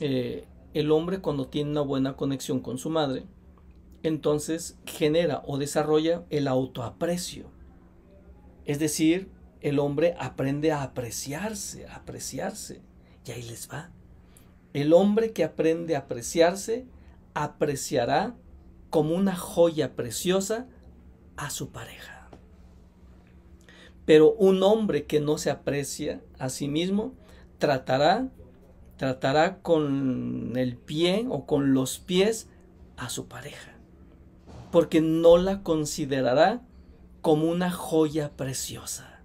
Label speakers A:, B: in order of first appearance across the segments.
A: Eh, el hombre cuando tiene una buena conexión con su madre, entonces genera o desarrolla el autoaprecio. Es decir, el hombre aprende a apreciarse, a apreciarse. Y ahí les va. El hombre que aprende a apreciarse, apreciará como una joya preciosa a su pareja. Pero un hombre que no se aprecia a sí mismo, tratará tratará con el pie o con los pies a su pareja, porque no la considerará como una joya preciosa.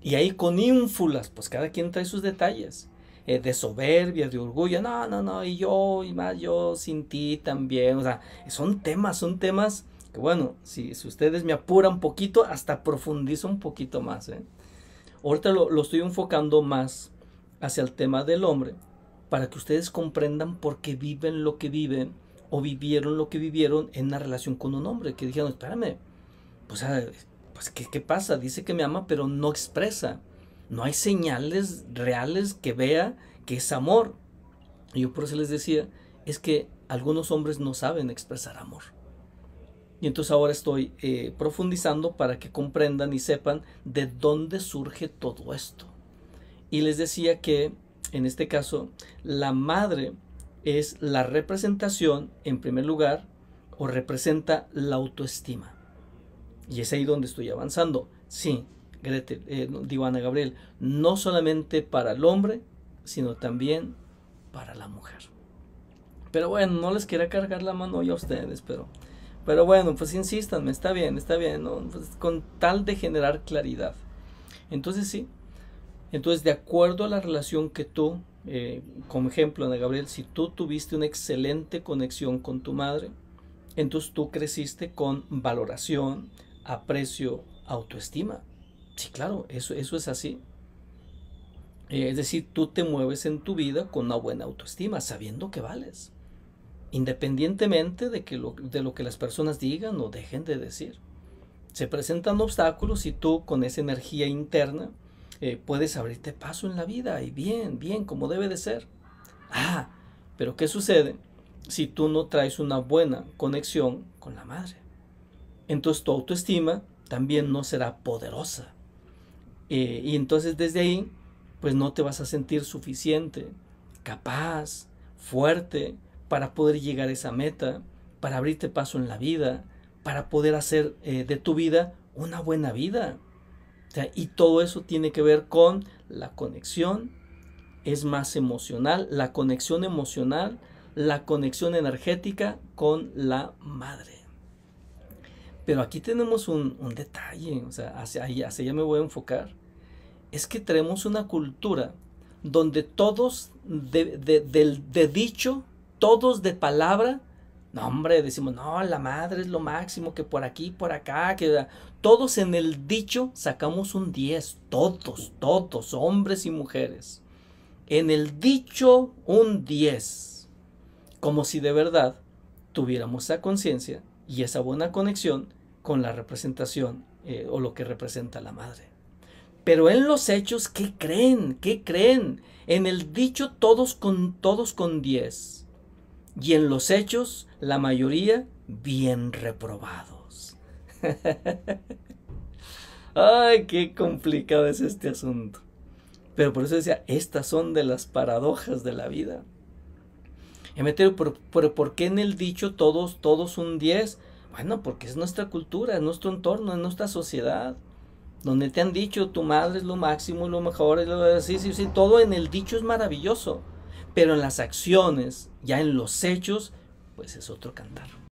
A: Y ahí con ínfulas, pues cada quien trae sus detalles. Eh, de soberbia, de orgullo, no, no, no, y yo, y más yo sin ti también. O sea, son temas, son temas que bueno, si, ustedes me apuran un poquito, hasta profundizo un poquito más. ¿eh? Ahorita lo, lo estoy enfocando más hacia el tema del hombre para que ustedes comprendan por qué viven lo que viven o vivieron lo que vivieron en la relación con un hombre, que dijeron, espérame, pues, ah, pues ¿qué, pasa? Dice que me ama, pero no expresa. No hay señales reales que vea que es amor. Y yo por eso les decía, es que algunos hombres no saben expresar amor. Y entonces ahora estoy eh, profundizando para que comprendan y sepan de dónde surge todo esto. Y les decía que, en este caso, la madre es la representación, en primer lugar, o representa la autoestima. Y es ahí donde estoy avanzando. Sí, Gretel, eh, Divana Gabriel, no solamente para el hombre, sino también para la mujer. Pero bueno, no les quiero cargar la mano hoy a ustedes, pero, pero bueno, pues me está bien, está bien, pues con tal de generar claridad. Entonces sí, entonces, de acuerdo a la relación que tú, eh, como ejemplo, Ana Gabriel, si tú tuviste una excelente conexión con tu madre, entonces tú creciste con valoración, aprecio, autoestima. Sí, claro, eso, eso es así. Eh, es decir, tú te mueves en tu vida con una buena autoestima, sabiendo que vales, independientemente de, que de lo que las personas digan o dejen de decir. Se presentan obstáculos y tú con esa energía interna, eh, puedes abrirte paso en la vida y bien, bien, como debe de ser. Ah, pero ¿qué sucede si tú no traes una buena conexión con la madre? Entonces tu autoestima también no será poderosa. Eh, y entonces desde ahí, pues no te vas a sentir suficiente, capaz, fuerte para poder llegar a esa meta, para abrirte paso en la vida, para poder hacer eh, de tu vida una buena vida y todo eso tiene que ver con la conexión, es más emocional, la conexión emocional, la conexión energética con la madre. Pero aquí tenemos un, detalle, o sea, hacia, allá me voy a enfocar. Es que tenemos una cultura donde todos de dicho, todos de palabra, no, hombre, decimos, no, la madre es lo máximo, que por aquí, por acá, que todos en el dicho sacamos un 10, todos, todos, hombres y mujeres. En el dicho un 10, como si de verdad tuviéramos esa conciencia y esa buena conexión con la representación eh, o lo que representa la madre. Pero en los hechos, ¿qué creen? ¿Qué creen? En el dicho todos con todos con 10 y en los hechos la mayoría bien reprobados. Ay, qué complicado es este asunto. Pero por eso decía, estas son de las paradojas de la vida. Emeterio, ¿por, por, ¿por qué en el dicho todos, todos un 10? Bueno, porque es nuestra cultura, es nuestro entorno, es nuestra sociedad. Donde te han dicho tu madre es lo máximo, lo mejor, es lo... sí, sí, sí, todo en el dicho es maravilloso pero en las acciones, ya en los hechos, pues es otro cantar.